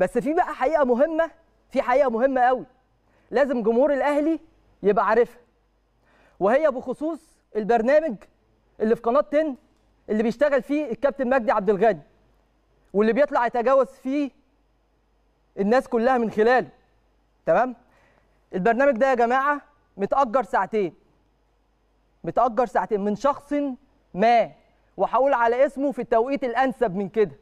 بس في بقى حقيقه مهمه في حقيقه مهمه قوي لازم جمهور الاهلي يبقى عارفها وهي بخصوص البرنامج اللي في قناه 10 اللي بيشتغل فيه الكابتن مجدي عبد الغني واللي بيطلع يتجاوز فيه الناس كلها من خلاله تمام البرنامج ده يا جماعه متاجر ساعتين متاجر ساعتين من شخص ما وهقول على اسمه في التوقيت الانسب من كده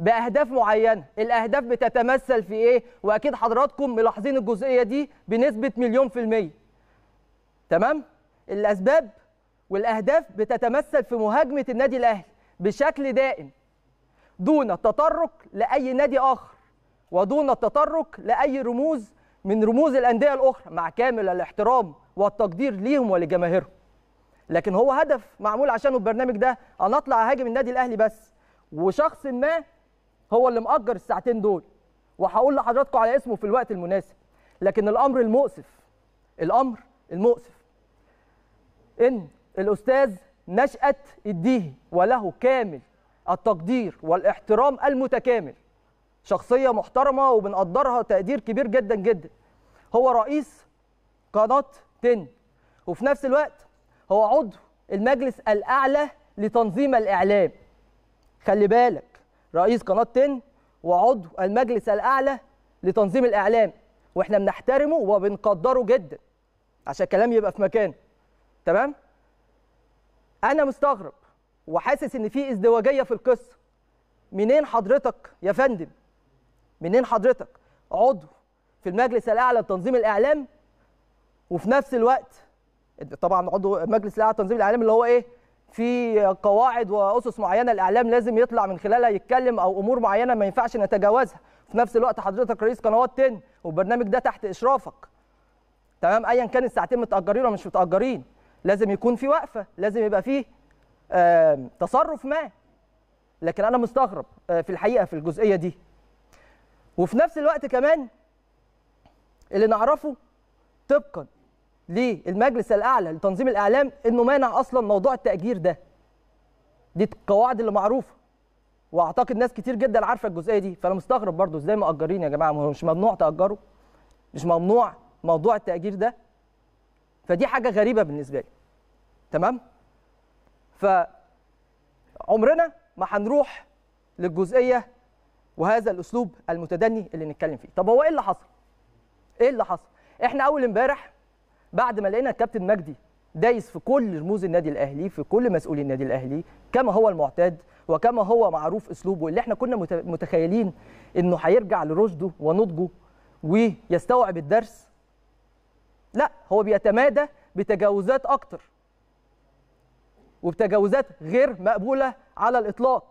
باهداف معينه الاهداف بتتمثل في ايه واكيد حضراتكم ملاحظين الجزئيه دي بنسبه مليون في الميه تمام الاسباب والاهداف بتتمثل في مهاجمه النادي الاهلي بشكل دائم دون التطرق لاي نادي اخر ودون التطرق لاي رموز من رموز الانديه الاخرى مع كامل الاحترام والتقدير ليهم ولجماهيرهم لكن هو هدف معمول عشانه البرنامج ده انا اطلع اهاجم النادي الاهلي بس وشخص ما هو اللي مأجر الساعتين دول وهقول لحضراتكم على اسمه في الوقت المناسب لكن الامر المؤسف الامر المؤسف ان الاستاذ نشأت الديهي وله كامل التقدير والاحترام المتكامل شخصية محترمة وبنقدرها تقدير كبير جدا جدا هو رئيس قناة تن وفي نفس الوقت هو عضو المجلس الأعلى لتنظيم الإعلام خلي بالك رئيس قناه 10 وعضو المجلس الاعلى لتنظيم الاعلام واحنا بنحترمه وبنقدره جدا عشان الكلام يبقى في مكانه تمام انا مستغرب وحاسس ان في ازدواجيه في القصه منين حضرتك يا فندم منين حضرتك عضو في المجلس الاعلى لتنظيم الاعلام وفي نفس الوقت طبعا عضو المجلس الاعلى لتنظيم الاعلام اللي هو ايه في قواعد واسس معينه الاعلام لازم يطلع من خلالها يتكلم او امور معينه ما ينفعش نتجاوزها في نفس الوقت حضرتك رئيس قنوات 10 والبرنامج ده تحت اشرافك تمام ايا كان الساعتين متاجرين ولا مش متاجرين لازم يكون في وقفه لازم يبقى فيه تصرف ما لكن انا مستغرب آه، في الحقيقه في الجزئيه دي وفي نفس الوقت كمان اللي نعرفه طبقا للمجلس الاعلى لتنظيم الاعلام انه مانع اصلا موضوع التاجير ده دي القواعد اللي معروفه واعتقد ناس كتير جدا عارفه الجزئيه دي فانا مستغرب برضو ازاي مأجرين يا جماعه مش ممنوع تاجروا مش ممنوع موضوع التاجير ده فدي حاجه غريبه بالنسبه لي تمام ف عمرنا ما هنروح للجزئيه وهذا الاسلوب المتدني اللي نتكلم فيه طب هو ايه اللي حصل ايه اللي حصل احنا اول امبارح بعد ما لقينا الكابتن مجدي دايس في كل رموز النادي الاهلي في كل مسؤولي النادي الاهلي كما هو المعتاد وكما هو معروف اسلوبه اللي احنا كنا متخيلين انه هيرجع لرشده ونضجه ويستوعب الدرس لا هو بيتمادى بتجاوزات اكتر وبتجاوزات غير مقبوله على الاطلاق